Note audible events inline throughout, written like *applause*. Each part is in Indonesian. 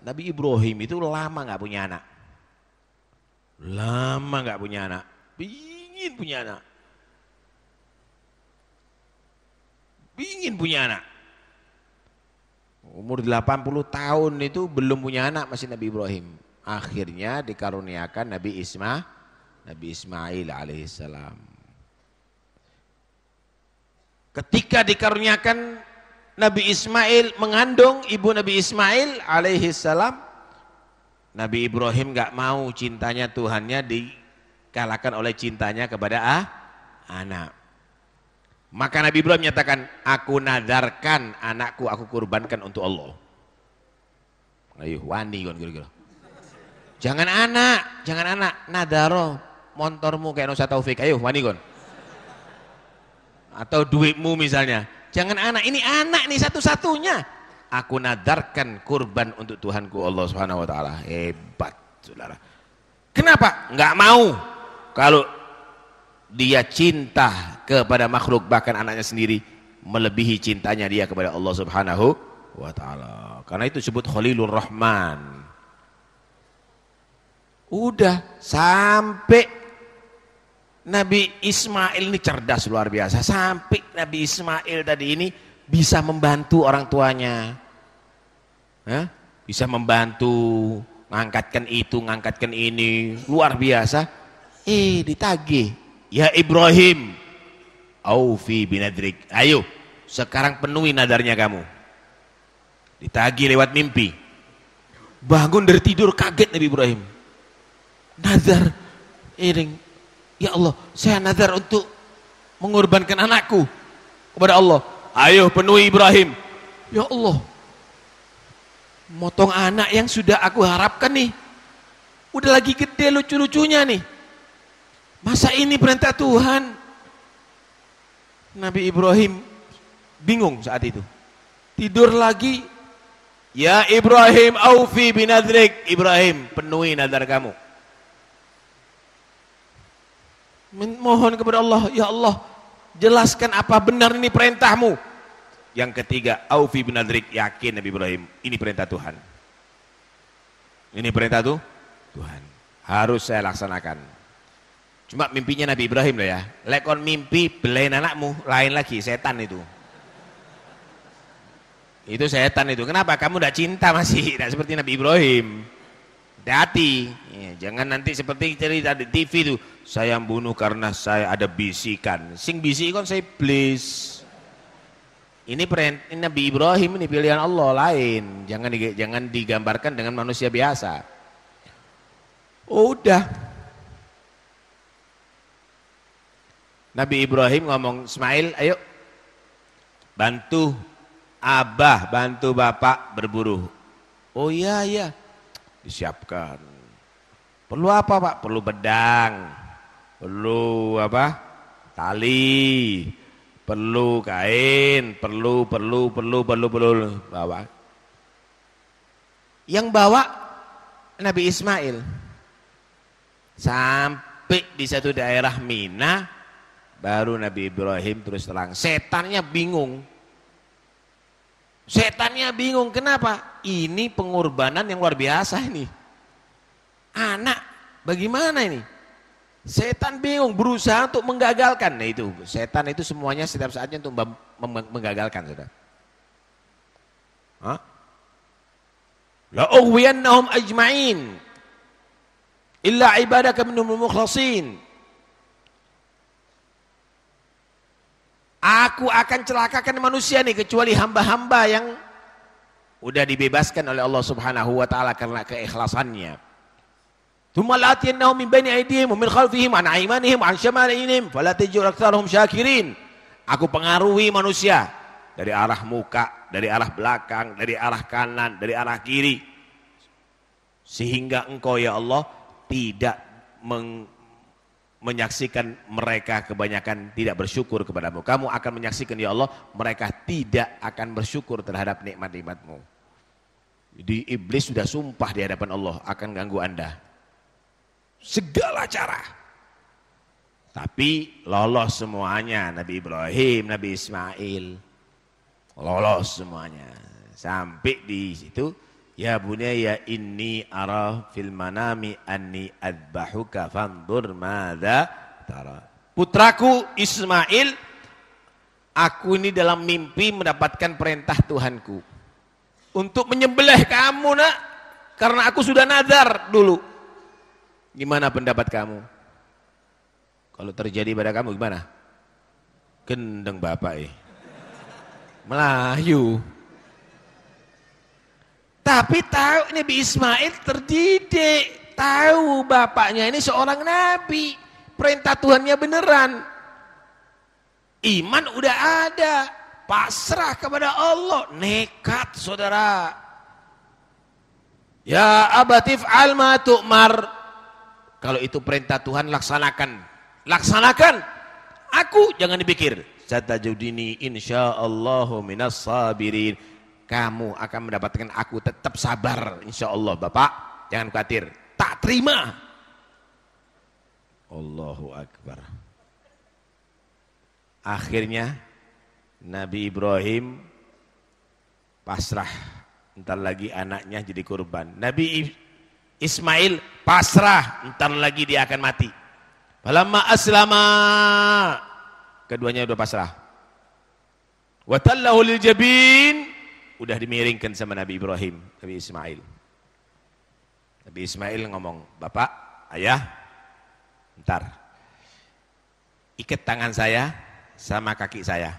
Nabi Ibrahim itu lama nggak punya anak. Lama nggak punya anak. Ingin punya anak. Ingin punya anak. Umur 80 tahun itu belum punya anak masih Nabi Ibrahim. Akhirnya dikaruniakan Nabi Isma, Nabi Ismail alaihissalam. Ketika dikaruniakan Nabi Ismail mengandung ibu Nabi Ismail alaihi salam. Nabi Ibrahim gak mau cintanya Tuhannya dikalahkan oleh cintanya kepada ah, anak. Maka Nabi Ibrahim menyatakan, aku nadarkan anakku, aku kurbankan untuk Allah. Ayo, wani kan kira-kira. Jangan anak, jangan anak, nadaro montormu kayak Nusa Taufik, ayo wani kan. Atau duitmu misalnya, jangan anak ini anak nih satu-satunya aku nadarkan kurban untuk Tuhanku Allah Subhanahu wa taala hebat saudara kenapa Enggak mau kalau dia cinta kepada makhluk bahkan anaknya sendiri melebihi cintanya dia kepada Allah Subhanahu wa taala karena itu disebut Khalilur Rahman udah sampai Nabi Ismail ini cerdas luar biasa. Sampai Nabi Ismail tadi ini bisa membantu orang tuanya. Ya, bisa membantu ngangkatkan itu, ngangkatkan ini. Luar biasa. Eh, ditagih. Ya Ibrahim. Aufi binadrik. Ayo, sekarang penuhi nadarnya kamu. Ditagih lewat mimpi. Bangun dari tidur kaget Nabi Ibrahim. Nazar iring Ya Allah, saya nazar untuk mengorbankan anakku kepada Allah. Ayo penuhi Ibrahim. Ya Allah, motong anak yang sudah aku harapkan nih. Udah lagi gede lucu-lucunya nih. Masa ini perintah Tuhan? Nabi Ibrahim bingung saat itu. Tidur lagi. Ya Ibrahim, aufi binadrik. Ibrahim, penuhi nazar kamu. Mohon kepada Allah, ya Allah, jelaskan apa benar ini perintahmu. Yang ketiga, Aufi bin Adrik, yakin Nabi Ibrahim, ini perintah Tuhan. Ini perintah tuh Tuhan. Harus saya laksanakan. Cuma mimpinya Nabi Ibrahim lah ya. Lekon mimpi belain anakmu, lain lagi setan itu. Itu setan itu. Kenapa? Kamu tidak cinta masih, *laughs* tidak seperti Nabi Ibrahim. Hati, iya, jangan nanti seperti cerita di TV itu. Saya bunuh karena saya ada bisikan. Sing bisikan saya please. Ini perintah Nabi Ibrahim ini pilihan Allah lain. Jangan jangan digambarkan dengan manusia biasa. udah. Nabi Ibrahim ngomong, Ismail ayo bantu abah, bantu bapak berburu. Oh iya iya, disiapkan. Perlu apa pak? Perlu bedang perlu apa tali perlu kain perlu perlu perlu perlu perlu bawa yang bawa Nabi Ismail sampai di satu daerah Mina baru Nabi Ibrahim terus terang setannya bingung setannya bingung kenapa ini pengorbanan yang luar biasa ini anak bagaimana ini Setan bingung, berusaha untuk menggagalkan. Nah itu, setan itu semuanya setiap saatnya untuk menggagalkan. Saudara. Hah? La ughwiyannahum ajma'in illa ibadah minhumul mukhlasin. Aku akan celakakan manusia nih kecuali hamba-hamba yang udah dibebaskan oleh Allah Subhanahu wa taala karena keikhlasannya. ثم لآتينهم من بين ايديهم ومن خلفهم عن ايمانهم عن شمالهم فلا تجد اكثرهم شاكرين Aku pengaruhi manusia dari arah muka, dari arah belakang, dari arah kanan, dari arah kiri. Sehingga engkau ya Allah tidak meng, menyaksikan mereka kebanyakan tidak bersyukur kepadamu. Kamu akan menyaksikan ya Allah mereka tidak akan bersyukur terhadap nikmat-nikmatmu. Jadi iblis sudah sumpah di hadapan Allah akan ganggu anda segala cara. Tapi lolos semuanya Nabi Ibrahim, Nabi Ismail. Lolos semuanya. Sampai di situ Ya bunaya inni ara fil manami anni adbahuka fandur madza tara. Putraku Ismail aku ini dalam mimpi mendapatkan perintah Tuhanku untuk menyembelih kamu nak karena aku sudah nazar dulu Gimana pendapat kamu? Kalau terjadi pada kamu gimana? Gendeng bapak eh. Melayu. Tapi tahu Nabi Ismail terdidik, tahu bapaknya ini seorang nabi, perintah Tuhannya beneran. Iman udah ada, pasrah kepada Allah, nekat saudara. Ya abatif alma tu'mar, kalau itu perintah Tuhan laksanakan. Laksanakan. Aku jangan dipikir. Satajudini Allah minas sabirin. Kamu akan mendapatkan aku tetap sabar insyaallah Bapak. Jangan khawatir. Tak terima. Allahu Akbar. Akhirnya Nabi Ibrahim pasrah. Ntar lagi anaknya jadi korban. Nabi Ismail pasrah, ntar lagi dia akan mati. Falamma aslama. Keduanya udah pasrah. Watallahu lil jabin. Udah dimiringkan sama Nabi Ibrahim, Nabi Ismail. Nabi Ismail ngomong, "Bapak, ayah, ntar ikat tangan saya sama kaki saya."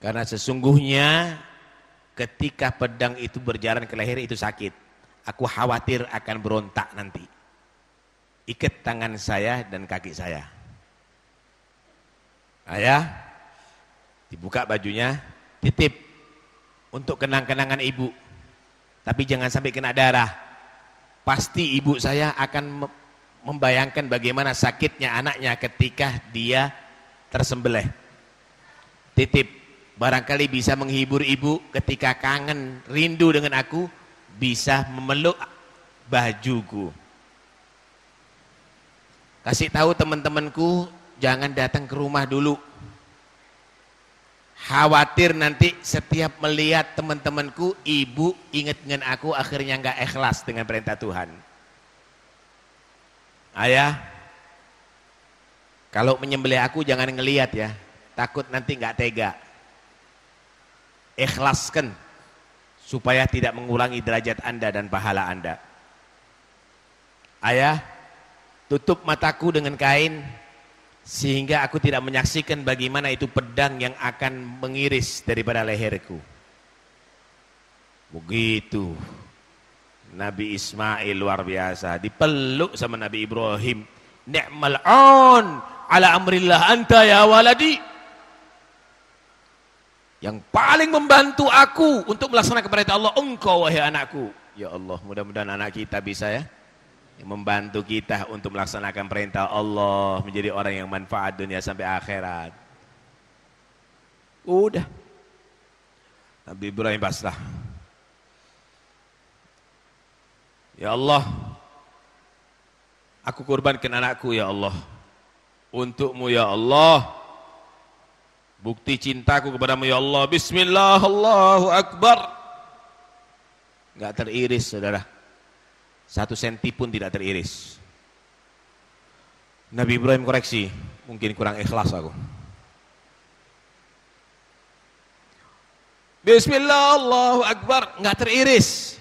Karena sesungguhnya ketika pedang itu berjalan ke leher itu sakit. Aku khawatir akan berontak nanti. Ikat tangan saya dan kaki saya. Ayah, ya? dibuka bajunya, titip untuk kenang-kenangan ibu. Tapi jangan sampai kena darah. Pasti ibu saya akan membayangkan bagaimana sakitnya anaknya ketika dia tersembelih. Titip barangkali bisa menghibur ibu ketika kangen rindu dengan aku bisa memeluk bajuku. Kasih tahu teman-temanku, jangan datang ke rumah dulu. Khawatir nanti setiap melihat teman-temanku, ibu ingat dengan aku akhirnya nggak ikhlas dengan perintah Tuhan. Ayah, kalau menyembelih aku jangan ngeliat ya, takut nanti nggak tega. Ikhlaskan supaya tidak mengulangi derajat Anda dan pahala Anda. Ayah, tutup mataku dengan kain sehingga aku tidak menyaksikan bagaimana itu pedang yang akan mengiris daripada leherku. Begitu Nabi Ismail luar biasa dipeluk sama Nabi Ibrahim. Ni'mal ala amrillah anta ya waladi yang paling membantu aku untuk melaksanakan perintah Allah engkau wahai anakku ya Allah mudah-mudahan anak kita bisa ya yang membantu kita untuk melaksanakan perintah Allah menjadi orang yang manfaat dunia sampai akhirat udah Nabi Ibrahim pasrah ya Allah aku kurbankan anakku ya Allah untukmu ya Allah bukti cintaku kepadamu ya Allah Bismillah Allahu Akbar nggak teriris saudara satu senti pun tidak teriris Nabi Ibrahim koreksi mungkin kurang ikhlas aku Bismillah Allahu Akbar nggak teriris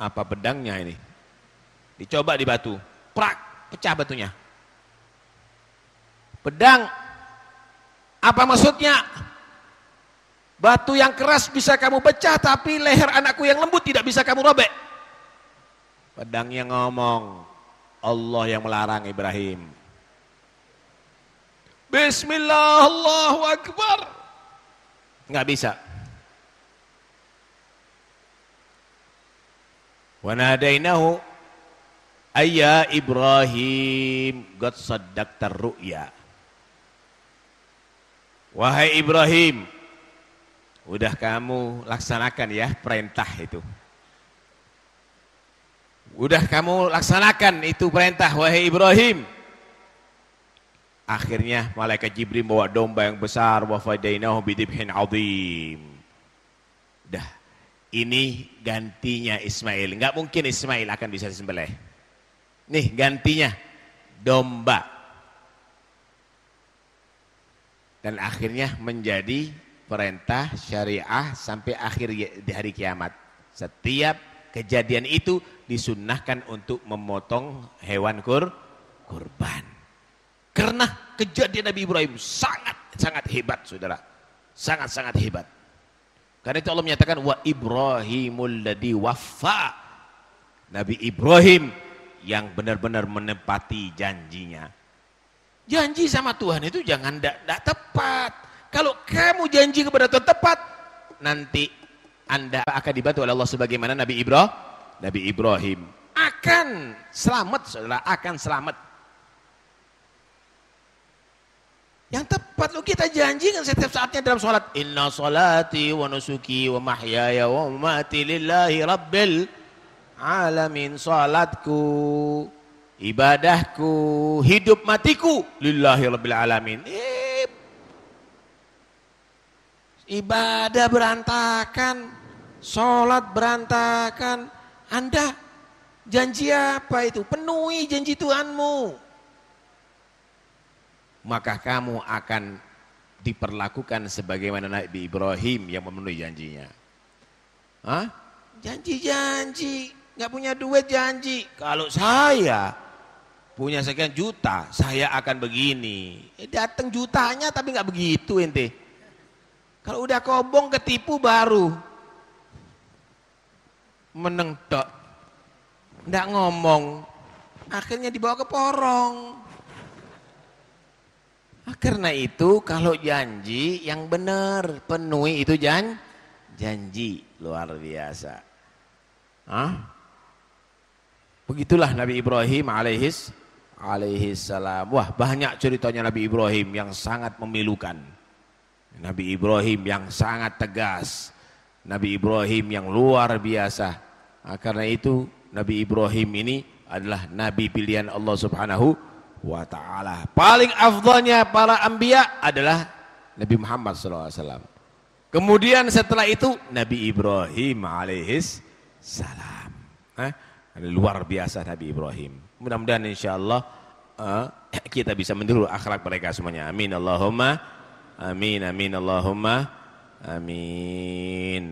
apa pedangnya ini dicoba di batu prak pecah batunya pedang apa maksudnya? Batu yang keras bisa kamu pecah, tapi leher anakku yang lembut tidak bisa kamu robek. yang ngomong, Allah yang melarang Ibrahim. Bismillah, Allahu Akbar. Nggak bisa. Wanadainahu ayah Ibrahim God sedak ru'ya. Wahai Ibrahim, udah kamu laksanakan ya perintah itu. Udah kamu laksanakan itu perintah wahai Ibrahim. Akhirnya malaikat Jibril bawa domba yang besar wa fadainahu bidibhin azim. Dah. Ini gantinya Ismail. Enggak mungkin Ismail akan bisa disembelih. Nih gantinya domba dan akhirnya menjadi perintah syariah sampai akhir ya, di hari kiamat. Setiap kejadian itu disunnahkan untuk memotong hewan kur kurban. Karena kejadian Nabi Ibrahim sangat-sangat hebat saudara. Sangat-sangat hebat. Karena itu Allah menyatakan wa Ibrahimul ladhi wafa. Nabi Ibrahim yang benar-benar menepati janjinya. Janji sama Tuhan itu jangan tidak tepat. Kalau kamu janji kepada Tuhan tepat, nanti Anda akan dibantu oleh Allah sebagaimana Nabi Ibrahim. Nabi Ibrahim akan selamat, saudara akan selamat. Yang tepat lo kita janjikan setiap saatnya dalam sholat. Inna sholati wa nusuki wa mahyaya wa mati lillahi rabbil alamin. Sholatku ibadahku, hidup matiku lillahi rabbil alamin. ibadah berantakan, sholat berantakan. Anda janji apa itu? Penuhi janji Tuhanmu. Maka kamu akan diperlakukan sebagaimana Nabi Ibrahim yang memenuhi janjinya. Hah? Janji-janji, nggak punya duit janji. Kalau saya punya sekian juta, saya akan begini. Eh, datang jutanya tapi nggak begitu ente. Kalau udah kobong ketipu baru meneng Nggak ngomong. Akhirnya dibawa ke porong. Ah, karena itu kalau janji yang benar, penuhi itu jan janji luar biasa. Hah? Begitulah Nabi Ibrahim alaihis alaihi salam. Wah, banyak ceritanya Nabi Ibrahim yang sangat memilukan. Nabi Ibrahim yang sangat tegas. Nabi Ibrahim yang luar biasa. Nah, karena itu Nabi Ibrahim ini adalah nabi pilihan Allah Subhanahu wa taala. Paling afdalnya para anbiya adalah Nabi Muhammad SAW. Kemudian setelah itu Nabi Ibrahim alaihis salam. Luar biasa Nabi Ibrahim. Mudah-mudahan insya Allah uh, eh, *clears throat* kita bisa meniru akhlak mereka semuanya. Amin Allahumma. Amin amin Allahumma. Amin.